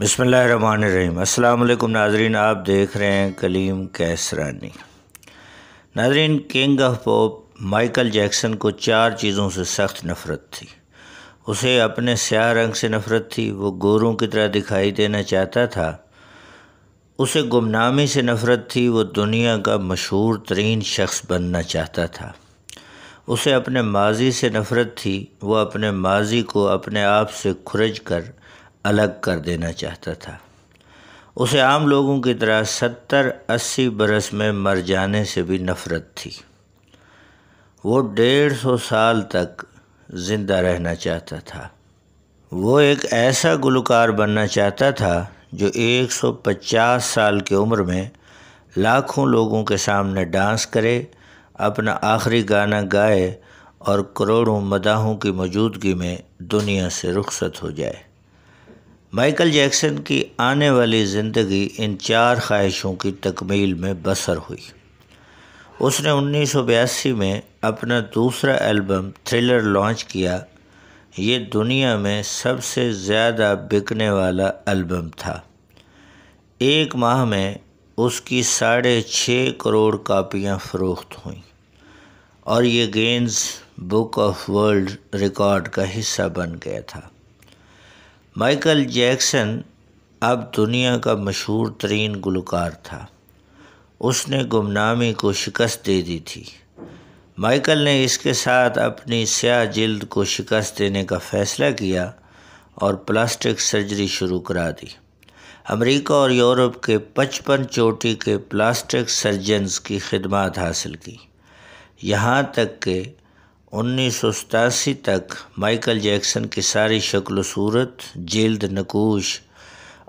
बसमीम अल्लाम नाजरीन आप देख रहे हैं कलीम कैसरानी नाजरीन king of pop Michael Jackson को चार चीज़ों से सख्त नफ़रत थी उसे अपने स्याह रंग से नफ़रत थी वो गोरों की तरह दिखाई देना चाहता था उसे गुमनामी से नफ़रत थी वो दुनिया का मशहूर तरीन शख्स बनना चाहता था उसे अपने माजी से नफ़रत थी वो अपने माजी को अपने आप से खुरज कर अलग कर देना चाहता था उसे आम लोगों की तरह सत्तर अस्सी बरस में मर जाने से भी नफ़रत थी वो डेढ़ सौ साल तक ज़िंदा रहना चाहता था वो एक ऐसा गुलकार बनना चाहता था जो 150 साल की उम्र में लाखों लोगों के सामने डांस करे अपना आखिरी गाना गाए और करोड़ों मदाहों की मौजूदगी में दुनिया से रुखसत हो जाए माइकल जैक्सन की आने वाली ज़िंदगी इन चार ख्वाहिशों की तकमील में बसर हुई उसने 1982 में अपना दूसरा एल्बम थ्रिलर लॉन्च किया ये दुनिया में सबसे ज़्यादा बिकने वाला एल्बम था एक माह में उसकी साढ़े छः करोड़ कापियां फ़रोख्त हुई और ये Guinness book of world record का हिस्सा बन गया था माइकल जैक्सन अब दुनिया का मशहूर तरीन गुलकार था उसने गुमनामी को शिकस्त दे दी थी माइकल ने इसके साथ अपनी स्याह जल्द को शिकस्त देने का फ़ैसला किया और प्लास्टिक सर्जरी शुरू करा दी अमेरिका और यूरोप के पचपन चोटी के प्लास्टिक सर्जन्स की खदमात हासिल की यहाँ तक के उन्नीस तक माइकल जैक्सन की सारी शक्ल सूरत जल्द नकूश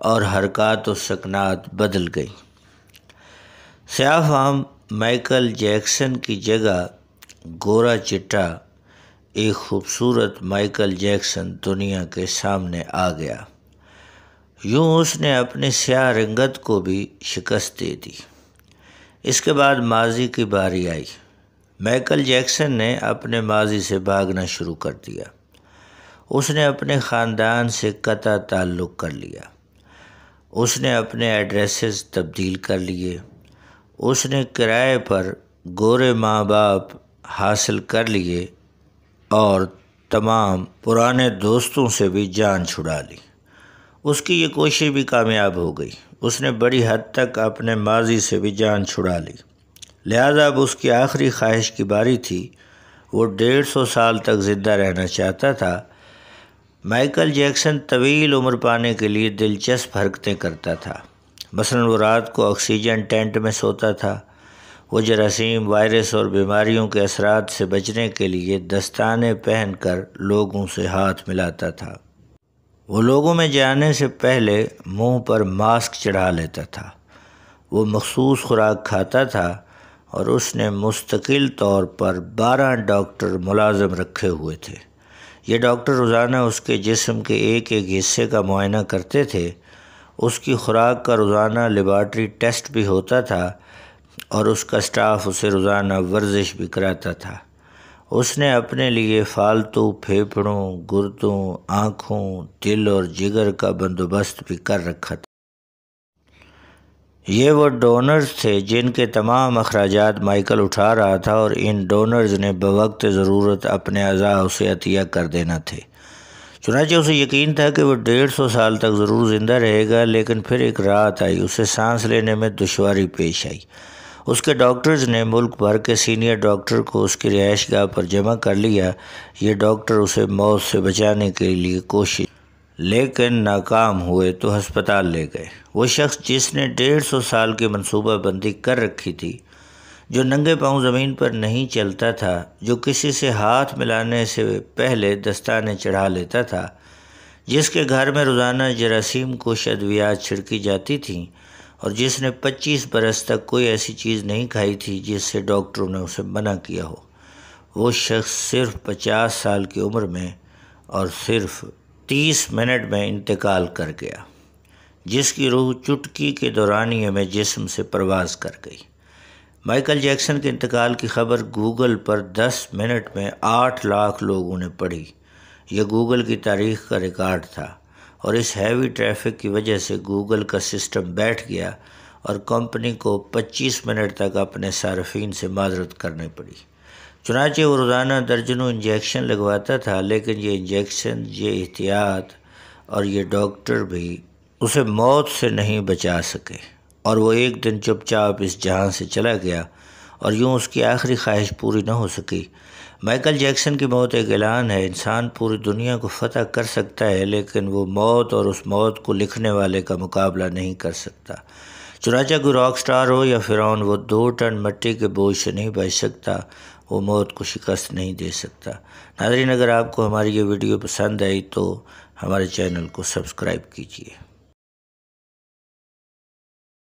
और हरकत व सकनात बदल गई सयाफाम माइकल जैक्सन की जगह गोरा चिट्टा एक खूबसूरत माइकल जैक्सन दुनिया के सामने आ गया यूँ उसने अपनी स्याह रंगत को भी शिकस्त दे दी इसके बाद माजी की बारी आई माइकल जैक्सन ने अपने माजी से भागना शुरू कर दिया उसने अपने ख़ानदान से कता ताल्लुक़ कर लिया उसने अपने एड्रेसेस तब्दील कर लिए उसने किराए पर गोरे माँ बाप हासिल कर लिए और तमाम पुराने दोस्तों से भी जान छुड़ा ली उसकी ये कोशिश भी कामयाब हो गई उसने बड़ी हद तक अपने माजी से भी जान छुड़ा ली लिहाजा अब उसकी आखिरी ख्वाहिश की बारी थी वो डेढ़ सौ साल तक ज़िंदा रहना चाहता था माइकल जैक्सन तवील उम्र पाने के लिए दिलचस्प हरकतें करता था मसलन वो रात को ऑक्सीजन टेंट में सोता था वो जरासीम वायरस और बीमारियों के असरात से बचने के लिए दस्ताने पहनकर लोगों से हाथ मिलाता था वो लोगों में जाने से पहले मुंह पर मास्क चढ़ा लेता था वो मखसूस खुराक खाता था और उसने मुस्तकिल तौर पर बारह डॉक्टर मुलाजम रखे हुए थे ये डॉक्टर रोज़ाना उसके जिसम के एक एक हिस्से का मुआयना करते थे उसकी खुराक का रोज़ाना लेबार्ट्री टेस्ट भी होता था और उसका स्टाफ उसे रोज़ाना वर्जिश भी कराता था उसने अपने लिए फालतू फेफड़ों गुर्दों आँखों दिल और जिगर का बंदोबस्त भी कर रखा था ये वो डोनर्स थे जिनके तमाम अखराज माइकल उठा रहा था और इन डोनर्स ने बवक्त ज़रूरत अपने अज़ा उसे अतिया कर देना थे चुनाचे उसे यकीन था कि वह डेढ़ सौ साल तक ज़रूर ज़िंदा रहेगा लेकिन फिर एक रात आई उसे सांस लेने में दुशारी पेश आई उसके डॉक्टर्स ने मुल्क भर के सीनियर डॉक्टर को उसकी रिहाइश गाह पर जमा कर लिया ये डॉक्टर उसे मौत से बचाने के लिए कोशिश लेकिन नाकाम हुए तो हस्पताल ले गए वो शख्स जिसने डेढ़ सौ साल की मनसूबाबंदी कर रखी थी जो नंगे पाँव ज़मीन पर नहीं चलता था जो किसी से हाथ मिलाने से पहले दस्ताने चढ़ा लेता था जिसके घर में रोज़ाना जरासीम को शदवियात छिड़की जाती थी और जिसने 25 बरस तक कोई ऐसी चीज़ नहीं खाई थी जिससे डॉक्टरों ने उसे मना किया हो वो शख्स सिर्फ 50 साल की उम्र में और सिर्फ तीस मिनट में इंतकाल कर गया जिसकी रूह चुटकी के दौरान ही में जिसम से परवाज कर गई माइकल जैक्सन के इंतकाल की खबर गूगल पर 10 मिनट में 8 लाख लोगों ने पढ़ी यह गूगल की तारीख का रिकॉर्ड था और इस हैवी ट्रैफिक की वजह से गूगल का सिस्टम बैठ गया और कंपनी को 25 मिनट तक अपने सार्फिन से माजरत करनी पड़ी चुनाचे वो रोज़ाना दर्जनों इंजेक्शन लगवाता था लेकिन ये इंजेक्शन ये एहतियात और ये डॉक्टर भी उसे मौत से नहीं बचा सके और वो एक दिन चुपचाप इस जहाँ से चला गया और यूँ उसकी आखिरी ख्वाहिश पूरी ना हो सकी माइकल जैक्सन की मौत एक ऐलान है इंसान पूरी दुनिया को फतह कर सकता है लेकिन वो मौत और उस मौत को लिखने वाले का मुकाबला नहीं कर सकता चुनाचा कोई रॉक स्टार हो या फिर वो दो टन मट्टी के बोझ से नहीं बच सकता वो मौत को शिकस्त नहीं दे सकता नाजरीन अगर आपको हमारी ये वीडियो पसंद आई तो हमारे चैनल को सब्सक्राइब कीजिए